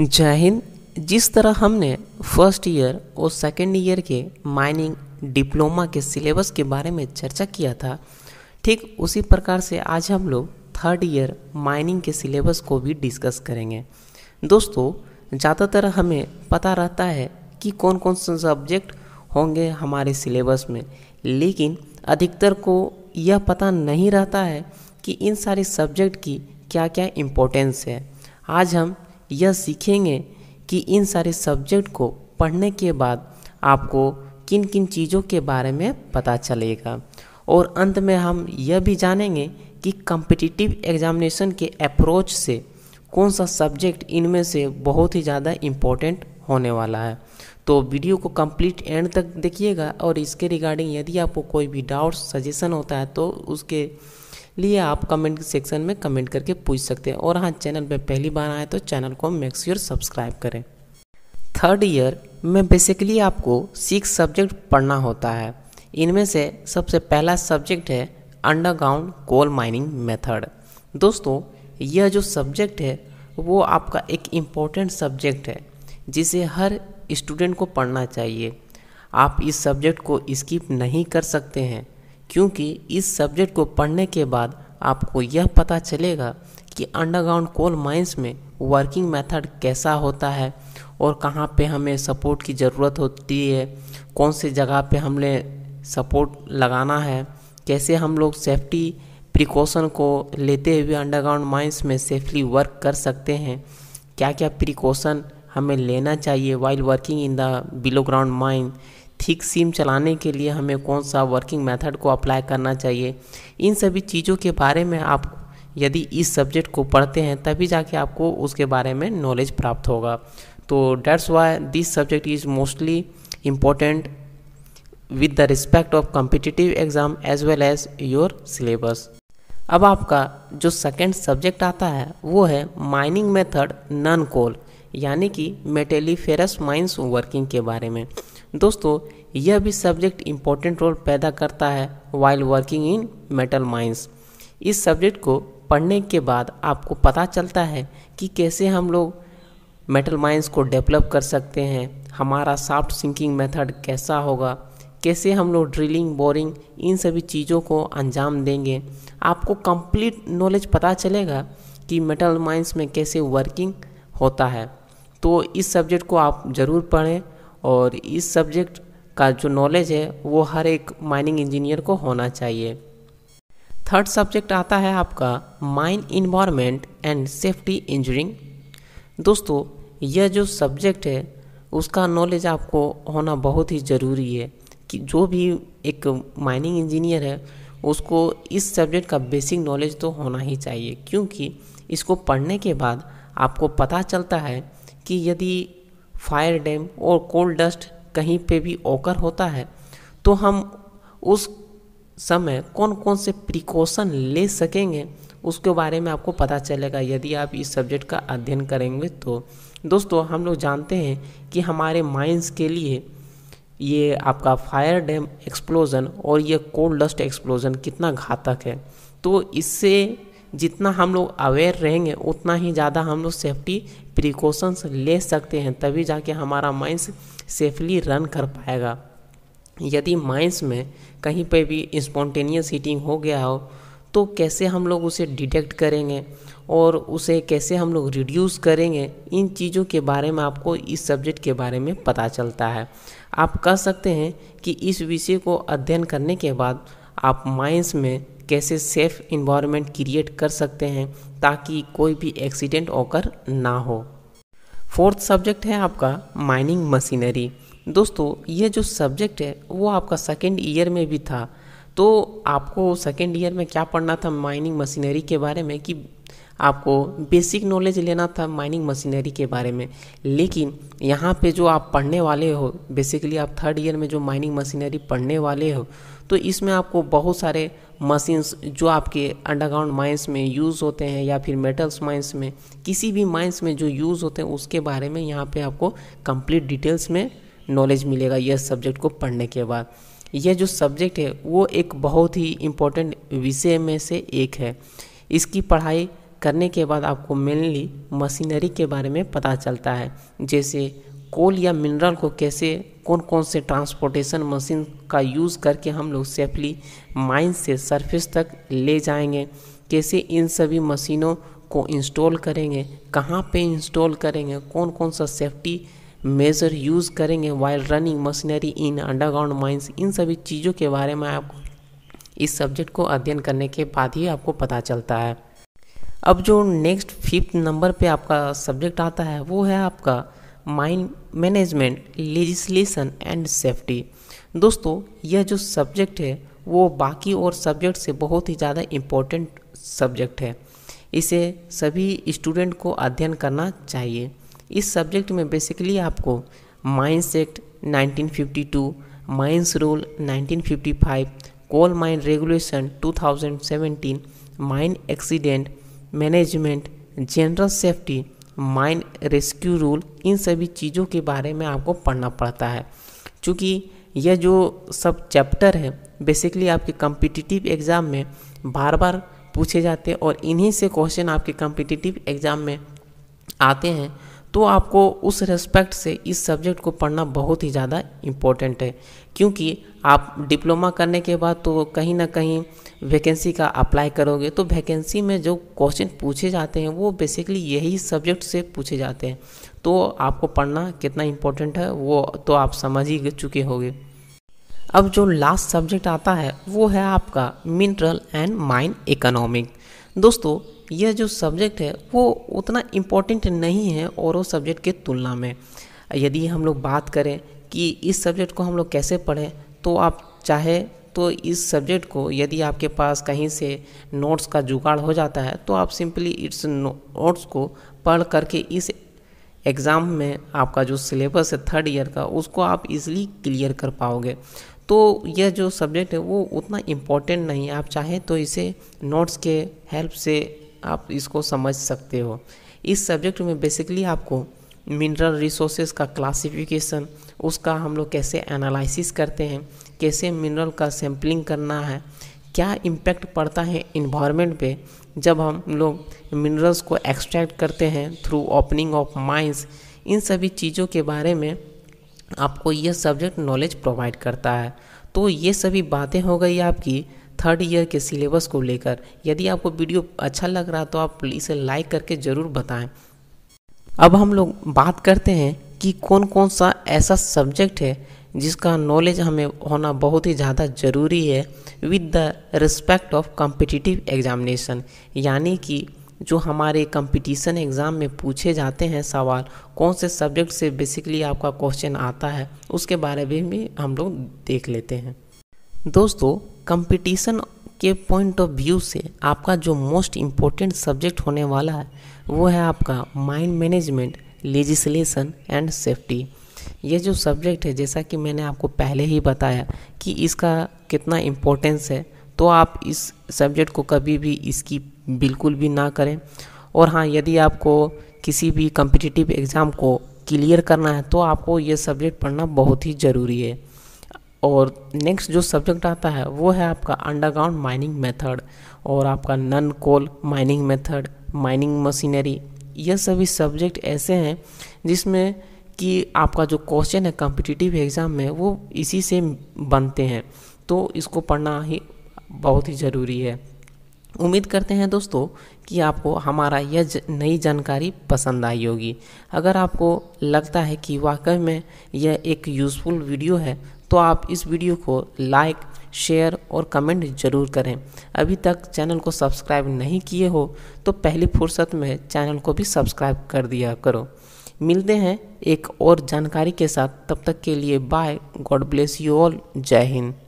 जय हिंद जिस तरह हमने फर्स्ट ईयर और सेकेंड ईयर के माइनिंग डिप्लोमा के सिलेबस के बारे में चर्चा किया था ठीक उसी प्रकार से आज हम लोग थर्ड ईयर माइनिंग के सिलेबस को भी डिस्कस करेंगे दोस्तों ज़्यादातर हमें पता रहता है कि कौन कौन से सब्जेक्ट होंगे हमारे सिलेबस में लेकिन अधिकतर को यह पता नहीं रहता है कि इन सारे सब्जेक्ट की क्या क्या इम्पोर्टेंस है आज हम यह सीखेंगे कि इन सारे सब्जेक्ट को पढ़ने के बाद आपको किन किन चीज़ों के बारे में पता चलेगा और अंत में हम यह भी जानेंगे कि कम्पिटिटिव एग्जामिनेशन के अप्रोच से कौन सा सब्जेक्ट इनमें से बहुत ही ज़्यादा इम्पोर्टेंट होने वाला है तो वीडियो को कंप्लीट एंड तक देखिएगा और इसके रिगार्डिंग यदि आपको कोई भी डाउट सजेशन होता है तो उसके लिए आप कमेंट सेक्शन में कमेंट करके पूछ सकते हैं और हाँ चैनल पर पहली बार आए तो चैनल को मैक्स्योर सब्सक्राइब करें थर्ड ईयर में बेसिकली आपको सिक्स सब्जेक्ट पढ़ना होता है इनमें से सबसे पहला सब्जेक्ट है अंडरग्राउंड कोल माइनिंग मेथड दोस्तों यह जो सब्जेक्ट है वो आपका एक इम्पॉर्टेंट सब्जेक्ट है जिसे हर स्टूडेंट को पढ़ना चाहिए आप इस सब्जेक्ट को स्किप नहीं कर सकते हैं क्योंकि इस सब्जेक्ट को पढ़ने के बाद आपको यह पता चलेगा कि अंडरग्राउंड कोल माइंस में वर्किंग मेथड कैसा होता है और कहाँ पे हमें सपोर्ट की ज़रूरत होती है कौन से जगह पे हमें सपोर्ट लगाना है कैसे हम लोग सेफ्टी प्रिकॉशन को लेते हुए अंडरग्राउंड माइंस में सेफली वर्क कर सकते हैं क्या क्या प्रिकॉशन हमें लेना चाहिए while working in the below ground mine ठीक सिम चलाने के लिए हमें कौन सा वर्किंग मेथड को अप्लाई करना चाहिए इन सभी चीज़ों के बारे में आप यदि इस सब्जेक्ट को पढ़ते हैं तभी जाके आपको उसके बारे में नॉलेज प्राप्त होगा तो that's why this subject is mostly important with the respect of competitive exam as well as your syllabus अब आपका जो सेकेंड सब्जेक्ट आता है वो है माइनिंग मेथड नन कोल यानी कि मेटेलीफेरस माइंस वर्किंग के बारे में दोस्तों यह भी सब्जेक्ट इम्पोर्टेंट रोल पैदा करता है while working in metal mines इस सब्जेक्ट को पढ़ने के बाद आपको पता चलता है कि कैसे हम लोग मेटल माइंस को डेवलप कर सकते हैं हमारा सॉफ्ट सिंकिंग मेथड कैसा होगा कैसे हम लोग ड्रिलिंग बोरिंग इन सभी चीज़ों को अंजाम देंगे आपको कंप्लीट नॉलेज पता चलेगा कि मेटल माइंस में कैसे वर्किंग होता है तो इस सब्जेक्ट को आप ज़रूर पढ़ें और इस सब्जेक्ट का जो नॉलेज है वो हर एक माइनिंग इंजीनियर को होना चाहिए थर्ड सब्जेक्ट आता है आपका mine environment and safety engineering दोस्तों यह जो सब्जेक्ट है उसका नॉलेज आपको होना बहुत ही ज़रूरी है कि जो भी एक माइनिंग इंजीनियर है उसको इस सब्जेक्ट का बेसिक नॉलेज तो होना ही चाहिए क्योंकि इसको पढ़ने के बाद आपको पता चलता है कि यदि फायर डैम और कोल्ड डस्ट कहीं पे भी ओकर होता है तो हम उस समय कौन कौन से प्रिकॉशन ले सकेंगे उसके बारे में आपको पता चलेगा यदि आप इस सब्जेक्ट का अध्ययन करेंगे तो दोस्तों हम लोग जानते हैं कि हमारे माइंस के लिए ये आपका फायर डैम एक्सप्लोजन और ये कोल्ड डस्ट एक्सप्लोजन कितना घातक है तो इससे जितना हम लोग अवेयर रहेंगे उतना ही ज़्यादा हम लोग सेफ्टी प्रिकॉशंस ले सकते हैं तभी जाके हमारा माइंड्स सेफली रन कर पाएगा यदि माइंस में कहीं पे भी स्पॉन्टेनियस हीटिंग हो गया हो तो कैसे हम लोग उसे डिटेक्ट करेंगे और उसे कैसे हम लोग रिड्यूस करेंगे इन चीज़ों के बारे में आपको इस सब्जेक्ट के बारे में पता चलता है आप कह सकते हैं कि इस विषय को अध्ययन करने के बाद आप माइंस में कैसे सेफ इन्वायरमेंट क्रिएट कर सकते हैं ताकि कोई भी एक्सीडेंट होकर ना हो फोर्थ सब्जेक्ट है आपका माइनिंग मशीनरी दोस्तों ये जो सब्जेक्ट है वो आपका सेकेंड ईयर में भी था तो आपको सेकेंड ईयर में क्या पढ़ना था माइनिंग मशीनरी के बारे में कि आपको बेसिक नॉलेज लेना था माइनिंग मशीनरी के बारे में लेकिन यहाँ पे जो आप पढ़ने वाले हो बेसिकली आप थर्ड ईयर में जो माइनिंग मशीनरी पढ़ने वाले हो तो इसमें आपको बहुत सारे मशीन्स जो आपके अंडरग्राउंड माइंस में यूज़ होते हैं या फिर मेटल्स माइंस में किसी भी माइंस में जो यूज़ होते हैं उसके बारे में यहाँ पे आपको कंप्लीट डिटेल्स में नॉलेज मिलेगा यह सब्जेक्ट को पढ़ने के बाद यह जो सब्जेक्ट है वो एक बहुत ही इम्पोर्टेंट विषय में से एक है इसकी पढ़ाई करने के बाद आपको मेनली मशीनरी के बारे में पता चलता है जैसे कोल या मिनरल को कैसे कौन कौन से ट्रांसपोर्टेशन मशीन का यूज़ करके हम लोग सेफली माइन से सरफेस तक ले जाएंगे कैसे इन सभी मशीनों को इंस्टॉल करेंगे कहाँ पे इंस्टॉल करेंगे कौन कौन सा सेफ्टी मेज़र यूज़ करेंगे while running machinery in underground mines इन सभी चीज़ों के बारे में आपको इस सब्जेक्ट को अध्ययन करने के बाद ही आपको पता चलता है अब जो नेक्स्ट फिफ्थ नंबर पे आपका सब्जेक्ट आता है वो है आपका mine management legislation and safety दोस्तों यह जो सब्जेक्ट है वो बाकी और सब्जेक्ट से बहुत ही ज़्यादा इम्पोर्टेंट सब्जेक्ट है इसे सभी स्टूडेंट को अध्ययन करना चाहिए इस सब्जेक्ट में बेसिकली आपको mines act 1952, mines rule 1955, coal mine regulation 2017, mine accident management general safety mine rescue rule इन सभी चीज़ों के बारे में आपको पढ़ना पड़ता है चूँकि यह जो सब चैप्टर है बेसिकली आपके कम्पिटिटिव एग्ज़ाम में बार बार पूछे जाते हैं और इन्हीं से क्वेश्चन आपके कम्पिटिटिव एग्ज़ाम में आते हैं तो आपको उस रेस्पेक्ट से इस सब्जेक्ट को पढ़ना बहुत ही ज़्यादा इम्पोर्टेंट है क्योंकि आप डिप्लोमा करने के बाद तो कहीं ना कहीं वैकेंसी का अप्लाई करोगे तो वैकेंसी में जो क्वेश्चन पूछे जाते हैं वो बेसिकली यही सब्जेक्ट से पूछे जाते हैं तो आपको पढ़ना कितना इम्पोर्टेंट है वो तो आप समझ ही चुके होंगे अब जो लास्ट सब्जेक्ट आता है वो है आपका मिनरल एंड माइन इकोनॉमिक दोस्तों यह जो सब्जेक्ट है वो उतना इम्पोर्टेंट नहीं है औरों सब्जेक्ट के तुलना में यदि हम लोग बात करें कि इस सब्जेक्ट को हम लोग कैसे पढ़ें तो आप चाहे तो इस सब्जेक्ट को यदि आपके पास कहीं से नोट्स का जुगाड़ हो जाता है तो आप सिंपली इस नोट्स को पढ़ करके इस एग्ज़ाम में आपका जो सिलेबस है थर्ड ईयर का उसको आप इजीली क्लियर कर पाओगे तो यह जो सब्जेक्ट है वो उतना इम्पोर्टेंट नहीं है आप चाहें तो इसे नोट्स के हेल्प से आप इसको समझ सकते हो इस सब्जेक्ट में बेसिकली आपको मिनरल रिसोर्सेज का क्लासिफिकेशन उसका हम लोग कैसे एनालिसिस करते हैं कैसे मिनरल का सैम्पलिंग करना है क्या इम्पैक्ट पड़ता है इन्वायरमेंट पे जब हम लोग मिनरल्स को एक्सट्रैक्ट करते हैं थ्रू ओपनिंग ऑफ माइंस इन सभी चीज़ों के बारे में आपको यह सब्जेक्ट नॉलेज प्रोवाइड करता है तो ये सभी बातें हो गई आपकी थर्ड ईयर के सिलेबस को लेकर यदि आपको वीडियो अच्छा लग रहा तो आप इसे लाइक करके ज़रूर बताएं अब हम लोग बात करते हैं कि कौन कौन सा ऐसा सब्जेक्ट है जिसका नॉलेज हमें होना बहुत ही ज़्यादा ज़रूरी है with the respect of competitive examination यानी कि जो हमारे कंपटीशन एग्ज़ाम में पूछे जाते हैं सवाल कौन से सब्जेक्ट से बेसिकली आपका क्वेश्चन आता है उसके बारे में भी हम लोग देख लेते हैं दोस्तों कंपटीशन के पॉइंट ऑफ व्यू से आपका जो मोस्ट इम्पोर्टेंट सब्जेक्ट होने वाला है वो है आपका mind management legislation and safety ये जो सब्जेक्ट है जैसा कि मैंने आपको पहले ही बताया कि इसका कितना इम्पोर्टेंस है तो आप इस सब्जेक्ट को कभी भी इसकी बिल्कुल भी ना करें और हाँ यदि आपको किसी भी कम्पिटिटिव एग्ज़ाम को क्लियर करना है तो आपको ये सब्जेक्ट पढ़ना बहुत ही ज़रूरी है और नेक्स्ट जो सब्जेक्ट आता है वो है आपका अंडरग्राउंड माइनिंग मेथड और आपका non coal mining method mining machinery यह सभी सब्जेक्ट ऐसे हैं जिसमें कि आपका जो क्वेश्चन है कॉम्पिटिटिव एग्ज़ाम में वो इसी से बनते हैं तो इसको पढ़ना ही बहुत ही ज़रूरी है उम्मीद करते हैं दोस्तों कि आपको हमारा यह नई जानकारी पसंद आई होगी अगर आपको लगता है कि वाकई में यह एक यूज़फुल वीडियो है तो आप इस वीडियो को लाइक शेयर और कमेंट जरूर करें अभी तक चैनल को सब्सक्राइब नहीं किए हो तो पहली फुर्सत में चैनल को भी सब्सक्राइब कर दिया करो मिलते हैं एक और जानकारी के साथ तब तक के लिए bye God bless you all जय हिंद